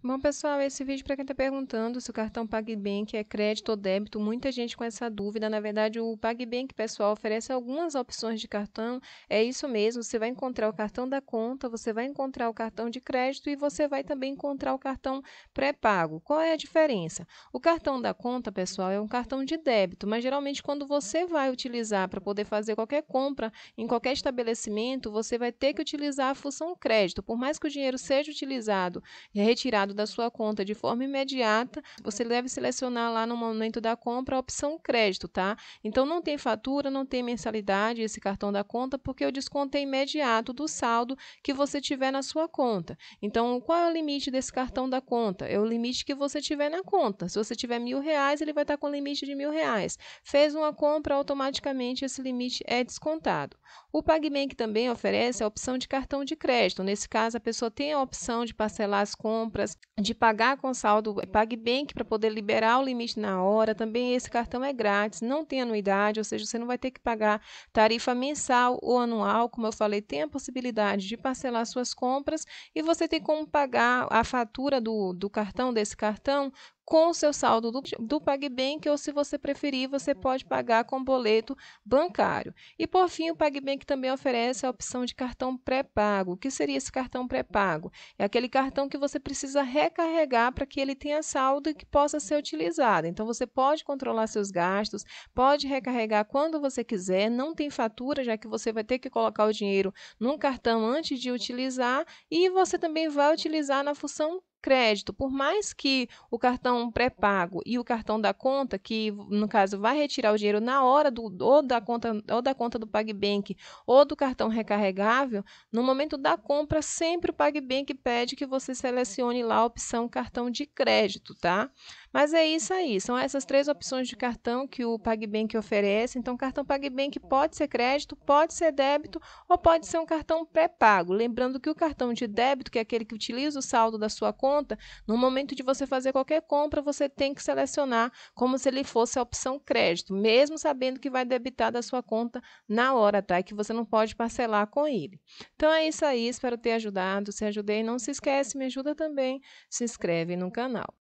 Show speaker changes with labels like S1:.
S1: Bom, pessoal, esse vídeo é para quem está perguntando se o cartão PagBank é crédito ou débito, muita gente com essa dúvida. Na verdade, o PagBank, pessoal, oferece algumas opções de cartão. É isso mesmo, você vai encontrar o cartão da conta, você vai encontrar o cartão de crédito e você vai também encontrar o cartão pré-pago. Qual é a diferença? O cartão da conta, pessoal, é um cartão de débito, mas geralmente quando você vai utilizar para poder fazer qualquer compra em qualquer estabelecimento, você vai ter que utilizar a função crédito. Por mais que o dinheiro seja utilizado e retirado retirado da sua conta de forma imediata, você deve selecionar lá no momento da compra a opção crédito, tá? Então não tem fatura, não tem mensalidade esse cartão da conta, porque o desconto é imediato do saldo que você tiver na sua conta. Então, qual é o limite desse cartão da conta? É o limite que você tiver na conta. Se você tiver mil reais, ele vai estar com limite de mil reais. Fez uma compra, automaticamente esse limite é descontado. O PagBank também oferece a opção de cartão de crédito. Nesse caso, a pessoa tem a opção de parcelar as compras, de pagar com saldo é, PagBank para poder liberar o limite na hora. Também esse cartão é grátis, não tem anuidade, ou seja, você não vai ter que pagar tarifa mensal ou anual. Como eu falei, tem a possibilidade de parcelar suas compras e você tem como pagar a fatura do, do cartão, desse cartão, com o seu saldo do, do PagBank ou, se você preferir, você pode pagar com boleto bancário. E, por fim, o PagBank também oferece a opção de cartão pré-pago. O que seria esse cartão pré-pago? É aquele cartão que você precisa recarregar para que ele tenha saldo e que possa ser utilizado. Então, você pode controlar seus gastos, pode recarregar quando você quiser, não tem fatura, já que você vai ter que colocar o dinheiro num cartão antes de utilizar e você também vai utilizar na função crédito, por mais que o cartão pré-pago e o cartão da conta, que no caso vai retirar o dinheiro na hora do, ou, da conta, ou da conta do PagBank ou do cartão recarregável, no momento da compra, sempre o PagBank pede que você selecione lá a opção cartão de crédito, tá? Mas é isso aí, são essas três opções de cartão que o PagBank oferece. Então, o cartão PagBank pode ser crédito, pode ser débito ou pode ser um cartão pré-pago. Lembrando que o cartão de débito, que é aquele que utiliza o saldo da sua conta, no momento de você fazer qualquer compra, você tem que selecionar como se ele fosse a opção crédito, mesmo sabendo que vai debitar da sua conta na hora, tá? E que você não pode parcelar com ele. Então é isso aí, espero ter ajudado. Se ajudei, não se esquece, me ajuda também, se inscreve no canal.